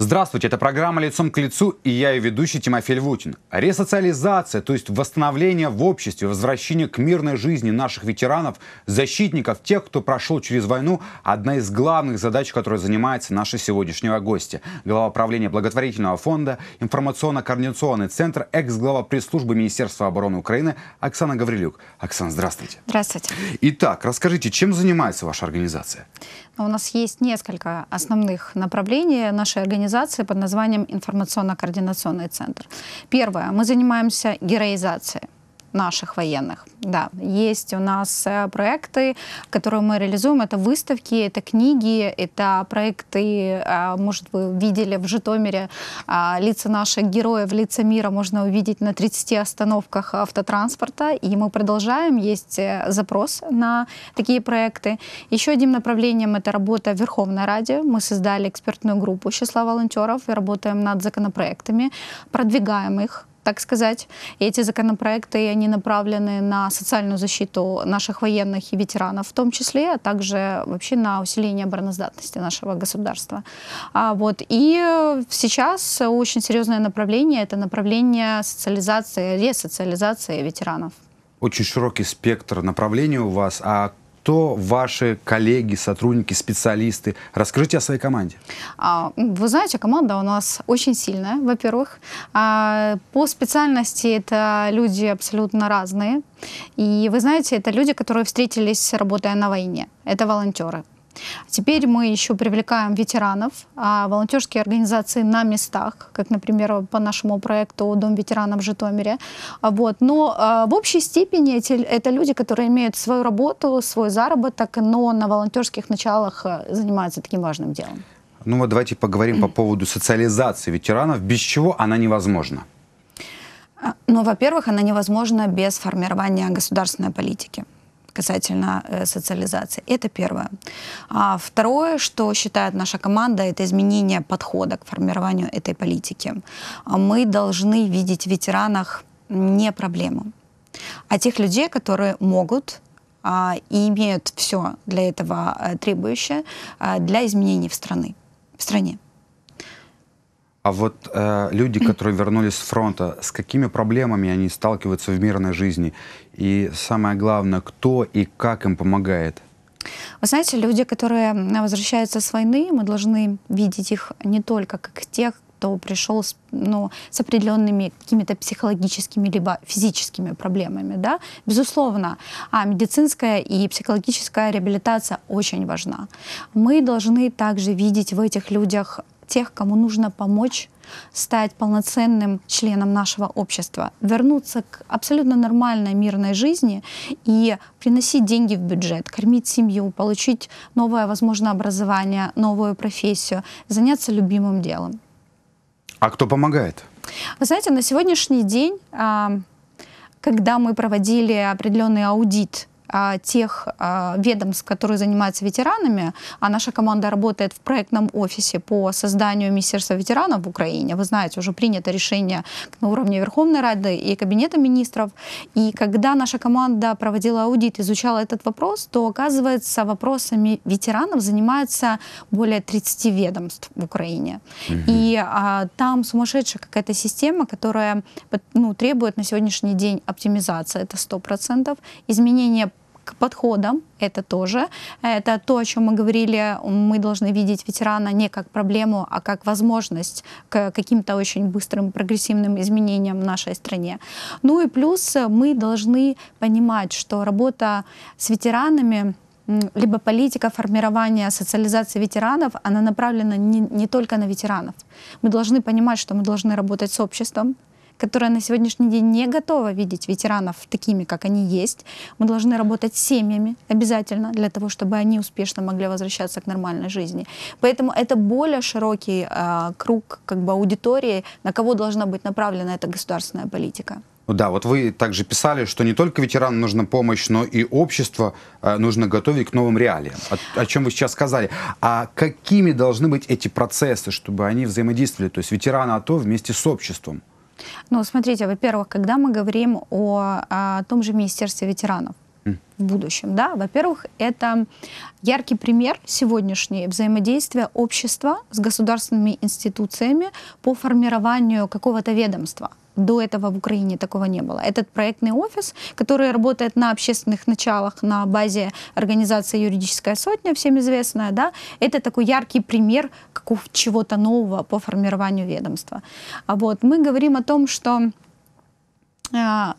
Здравствуйте, это программа «Лицом к лицу» и я ее ведущий Тимофей Львутин. Ресоциализация, то есть восстановление в обществе, возвращение к мирной жизни наших ветеранов, защитников, тех, кто прошел через войну, одна из главных задач, которой занимается наша сегодняшнего гостья. Глава правления благотворительного фонда, информационно-координационный центр, экс-глава пресс-службы Министерства обороны Украины Оксана Гаврилюк. Оксана, здравствуйте. Здравствуйте. Итак, расскажите, чем занимается ваша организация? Ну, у нас есть несколько основных направлений нашей организации организации под названием Информационно-координационный центр. Первое. Мы занимаемся героизацией наших военных. Да, есть у нас э, проекты, которые мы реализуем. Это выставки, это книги, это проекты, э, может, вы видели в Житомире э, лица наших героев, лица мира можно увидеть на 30 остановках автотранспорта. И мы продолжаем. Есть запрос на такие проекты. Еще одним направлением это работа в Верховной Раде. Мы создали экспертную группу числа волонтеров и работаем над законопроектами, продвигаем их так сказать. И эти законопроекты, они направлены на социальную защиту наших военных и ветеранов в том числе, а также вообще на усиление обороноздатности нашего государства. А, вот. И сейчас очень серьезное направление — это направление социализации, ресоциализации ветеранов. Очень широкий спектр направлений у вас. А что ваши коллеги, сотрудники, специалисты? Расскажите о своей команде. А, вы знаете, команда у нас очень сильная, во-первых. А, по специальности это люди абсолютно разные. И вы знаете, это люди, которые встретились, работая на войне. Это волонтеры. Теперь мы еще привлекаем ветеранов, а волонтерские организации на местах, как, например, по нашему проекту «Дом ветеранов» в Житомире. А вот. Но а, в общей степени эти, это люди, которые имеют свою работу, свой заработок, но на волонтерских началах э, занимаются таким важным делом. Ну вот давайте поговорим по поводу социализации ветеранов, без чего она невозможна. Ну, во-первых, она невозможна без формирования государственной политики касательно э, социализации. Это первое. А второе, что считает наша команда, это изменение подхода к формированию этой политики. А мы должны видеть в ветеранах не проблему, а тех людей, которые могут а, и имеют все для этого э, требующее а, для изменений в, страны, в стране. А вот э, люди, которые вернулись с фронта, с какими проблемами они сталкиваются в мирной жизни? И самое главное, кто и как им помогает? Вы знаете, люди, которые возвращаются с войны, мы должны видеть их не только как тех, кто пришел с, ну, с определенными какими-то психологическими либо физическими проблемами. Да? Безусловно, а медицинская и психологическая реабилитация очень важна. Мы должны также видеть в этих людях тех, кому нужно помочь стать полноценным членом нашего общества, вернуться к абсолютно нормальной мирной жизни и приносить деньги в бюджет, кормить семью, получить новое, возможно, образование, новую профессию, заняться любимым делом. А кто помогает? Вы знаете, на сегодняшний день, а, когда мы проводили определенный аудит а, тех а, ведомств, которые занимаются ветеранами, а наша команда работает в проектном офисе по созданию Министерства ветеранов в Украине. Вы знаете, уже принято решение на уровне Верховной Рады и Кабинета министров. И когда наша команда проводила аудит, изучала этот вопрос, то оказывается, вопросами ветеранов занимается более 30 ведомств в Украине. Угу. И а, там сумасшедшая какая-то система, которая ну, требует на сегодняшний день оптимизации, это 100%, изменение к подходам, это тоже. Это то, о чем мы говорили, мы должны видеть ветерана не как проблему, а как возможность к каким-то очень быстрым прогрессивным изменениям в нашей стране. Ну и плюс мы должны понимать, что работа с ветеранами либо политика формирования социализации ветеранов, она направлена не, не только на ветеранов. Мы должны понимать, что мы должны работать с обществом, которая на сегодняшний день не готова видеть ветеранов такими, как они есть. Мы должны работать с семьями обязательно для того, чтобы они успешно могли возвращаться к нормальной жизни. Поэтому это более широкий э, круг как бы, аудитории, на кого должна быть направлена эта государственная политика. Да, вот вы также писали, что не только ветеранам нужна помощь, но и общество а, нужно готовить к новым реалиям, о, о чем вы сейчас сказали. А какими должны быть эти процессы, чтобы они взаимодействовали, то есть ветераны АТО вместе с обществом? Ну, смотрите, во-первых, когда мы говорим о, о том же Министерстве ветеранов, в будущем. Да? Во-первых, это яркий пример сегодняшней взаимодействия общества с государственными институциями по формированию какого-то ведомства. До этого в Украине такого не было. Этот проектный офис, который работает на общественных началах, на базе организации «Юридическая сотня», всем известная, да, это такой яркий пример чего-то нового по формированию ведомства. А вот мы говорим о том, что а,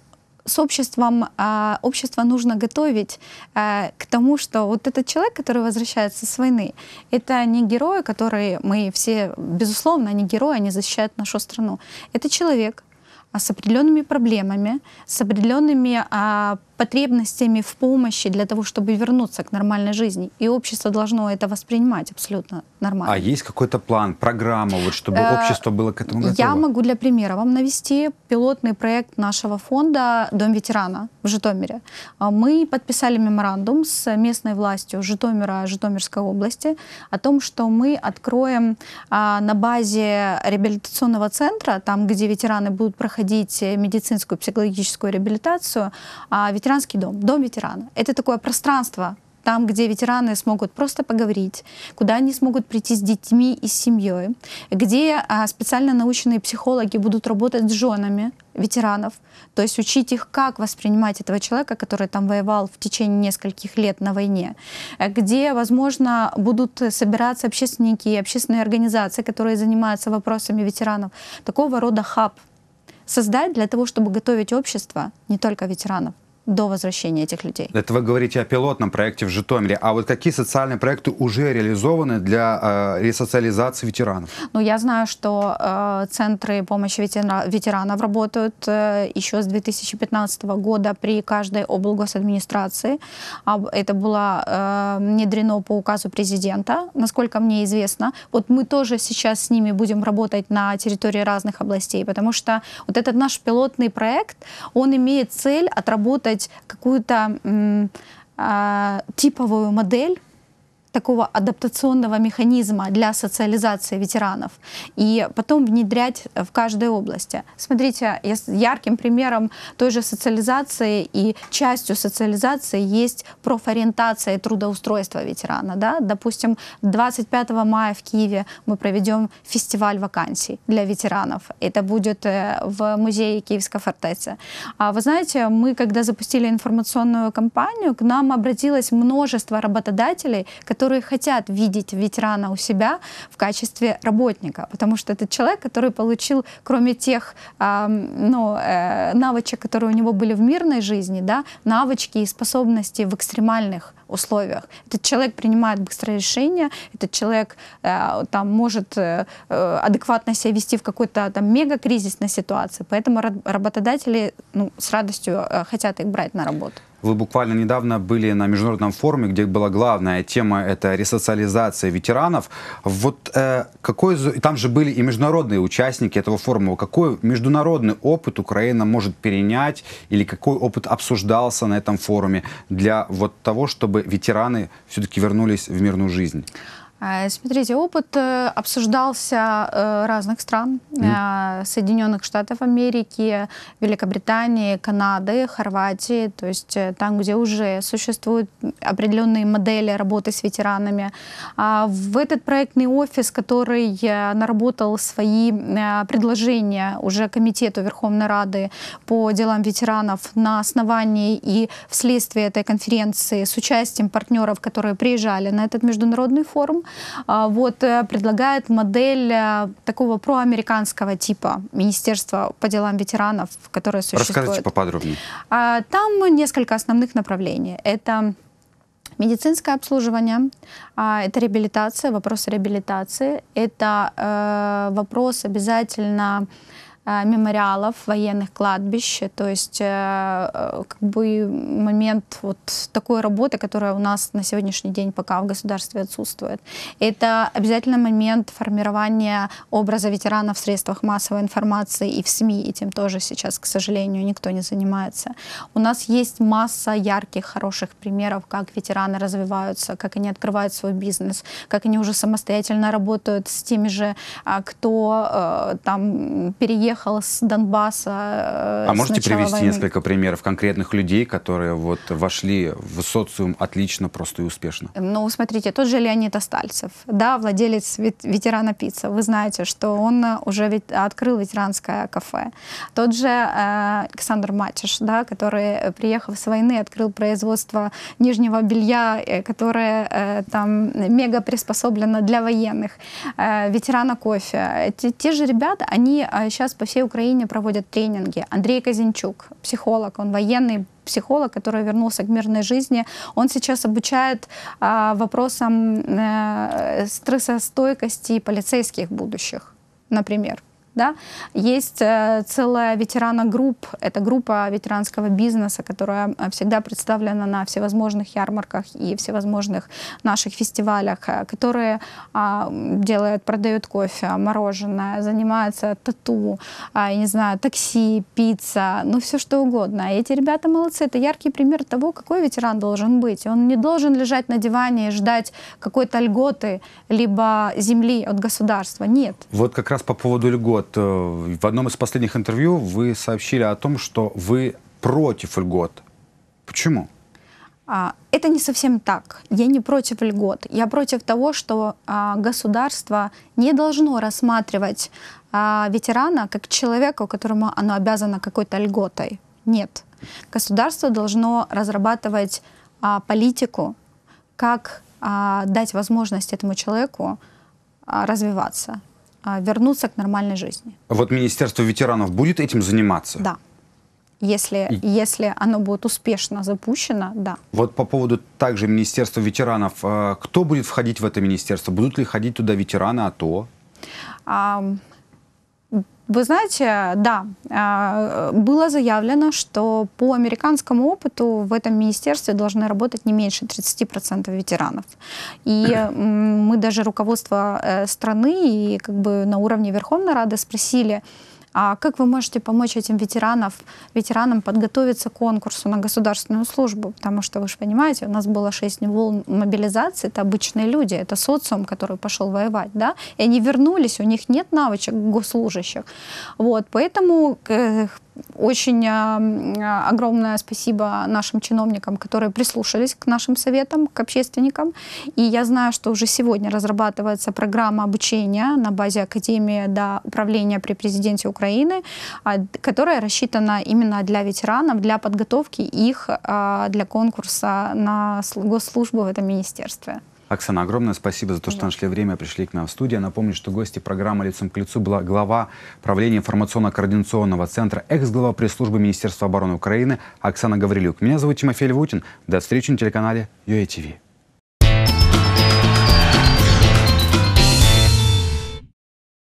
с обществом, а, общество нужно готовить а, к тому, что вот этот человек, который возвращается с войны, это не герой, который мы все, безусловно, они герои, они защищают нашу страну. Это человек, а, с определенными проблемами, с определенными а, потребностями в помощи для того, чтобы вернуться к нормальной жизни. И общество должно это воспринимать абсолютно нормально. А есть какой-то план, программа, вот, чтобы э, общество было к этому готово? Я могу для примера вам навести пилотный проект нашего фонда «Дом ветерана» в Житомире. А мы подписали меморандум с местной властью Житомира, Житомирской области о том, что мы откроем а, на базе реабилитационного центра, там, где ветераны будут проходить медицинскую, психологическую реабилитацию, а, ветеран ветеранский дом, дом ветерана. Это такое пространство, там, где ветераны смогут просто поговорить, куда они смогут прийти с детьми и с семьей, где а, специально наученные психологи будут работать с женами ветеранов, то есть учить их, как воспринимать этого человека, который там воевал в течение нескольких лет на войне, где, возможно, будут собираться общественники и общественные организации, которые занимаются вопросами ветеранов, такого рода хаб создать для того, чтобы готовить общество, не только ветеранов, до возвращения этих людей. Это вы говорите о пилотном проекте в Житомире. А вот какие социальные проекты уже реализованы для э, ресоциализации ветеранов? Ну, я знаю, что э, центры помощи ветера ветеранов работают э, еще с 2015 года при каждой облгосадминистрации. А, это было э, внедрено по указу президента, насколько мне известно. Вот мы тоже сейчас с ними будем работать на территории разных областей, потому что вот этот наш пилотный проект, он имеет цель отработать какую-то а, типовую модель такого адаптационного механизма для социализации ветеранов и потом внедрять э, в каждой области. Смотрите, ярким примером той же социализации и частью социализации есть профориентация и трудоустройство ветерана. Да? Допустим, 25 мая в Киеве мы проведем фестиваль вакансий для ветеранов. Это будет э, в музее Киевской фортеции. А вы знаете, мы когда запустили информационную кампанию, к нам обратилось множество работодателей, которые которые хотят видеть ветерана у себя в качестве работника, потому что этот человек, который получил, кроме тех э, ну, э, навычек, которые у него были в мирной жизни, да, навычки и способности в экстремальных условиях. Этот человек принимает быстрое решение, этот человек э, там может э, э адекватно себя вести в какой-то там мегакризисной ситуации, поэтому работодатели ну, с радостью э, хотят их брать на работу. Вы буквально недавно были на международном форуме, где была главная тема – это ресоциализация ветеранов. Вот э, какой там же были и международные участники этого форума. Какой международный опыт Украина может перенять или какой опыт обсуждался на этом форуме для вот того, чтобы чтобы ветераны все-таки вернулись в мирную жизнь? Э, смотрите, опыт э, обсуждался э, разных стран, Соединенных Штатов Америки, Великобритании, Канады, Хорватии, то есть там, где уже существуют определенные модели работы с ветеранами. А в этот проектный офис, который наработал свои предложения уже Комитету Верховной Рады по делам ветеранов на основании и вследствие этой конференции с участием партнеров, которые приезжали на этот международный форум, а, вот, э, предлагает модель э, такого проамериканского типа Министерства по делам ветеранов, которое существует. Расскажите поподробнее. А, там несколько основных направлений. Это медицинское обслуживание, а, это реабилитация, вопрос реабилитации, это э, вопрос обязательно Э, мемориалов, военных кладбищ. То есть э, э, как бы момент вот такой работы, которая у нас на сегодняшний день пока в государстве отсутствует. Это обязательно момент формирования образа ветеранов в средствах массовой информации и в СМИ. и тем тоже сейчас, к сожалению, никто не занимается. У нас есть масса ярких, хороших примеров, как ветераны развиваются, как они открывают свой бизнес, как они уже самостоятельно работают с теми же, а, кто там переехал уехал с Донбасса. Э, а можете привести войны. несколько примеров конкретных людей, которые вот вошли в социум отлично, просто и успешно? Э, ну, смотрите, тот же Леонид Остальцев, да, владелец ветерана пицца. Вы знаете, что он э, уже открыл ветеранское кафе. Тот же Александр Матиш, да, который, приехав с войны, открыл производство нижнего белья, которое там мега приспособлено для военных. ветерана кофе. Те, те же ребята, они сейчас по всей Украине проводят тренинги. Андрей Казинчук, психолог, он военный психолог, который вернулся к мирной жизни. Он сейчас обучает а, вопросам э, стрессостойкости полицейских будущих, например да, есть э, целая ветерана-групп, это группа ветеранского бизнеса, которая э, всегда представлена на всевозможных ярмарках и всевозможных наших фестивалях, э, которые а, делают, продают кофе, мороженое, занимаются тату, а, я не знаю, такси, пицца, ну все что угодно. И эти ребята молодцы, это яркий пример того, какой ветеран должен быть. Он не должен лежать на диване и ждать какой-то льготы, либо земли от государства. Нет. Вот как раз по поводу льгот вот э, в одном из последних интервью вы сообщили о том, что вы против льгот. Почему? А, это не совсем так. Я не против льгот. Я против того, что а, государство не должно рассматривать а, ветерана как человека, которому оно обязано какой-то льготой. Нет. Государство должно разрабатывать политику, как дать возможность этому человеку развиваться, а, вернуться к нормальной жизни. Вот Министерство ветеранов будет этим заниматься? Да. Если, и... если оно будет успешно запущено, да. Вот по поводу также Министерства ветеранов. Э, кто будет входить в это министерство? Будут ли ходить туда ветераны АТО? А, вы знаете, да, а, было заявлено, что по американскому опыту в этом министерстве должны работать не меньше 30% ветеранов. И мы даже руководство э, страны и как бы на уровне Верховной Рады спросили, а как вы можете помочь этим ветеранам, ветеранам подготовиться к конкурсу на государственную службу? Потому что, вы же понимаете, у нас было 6 волн мобилизации, это обычные люди, это социум, который пошел воевать, да, и они вернулись, у них нет навычек госслужащих. Вот, поэтому э, очень а, а, огромное спасибо нашим чиновникам, которые прислушались к нашим советам, к общественникам. И я знаю, что уже сегодня разрабатывается программа обучения на базе Академии до управления при президенте Украины, а, которая рассчитана именно для ветеранов, для подготовки их для конкурса на госслужбу в этом министерстве. Оксана, огромное спасибо за то, что нашли время, пришли к нам в студию. Напомню, что гости программы «Лицом к лицу» была глава правления информационно-координационного центра, экс-глава пресс-службы Министерства обороны Украины Оксана Гаврилюк. Меня зовут Тимофей Львутин. До встречи на телеканале UATV.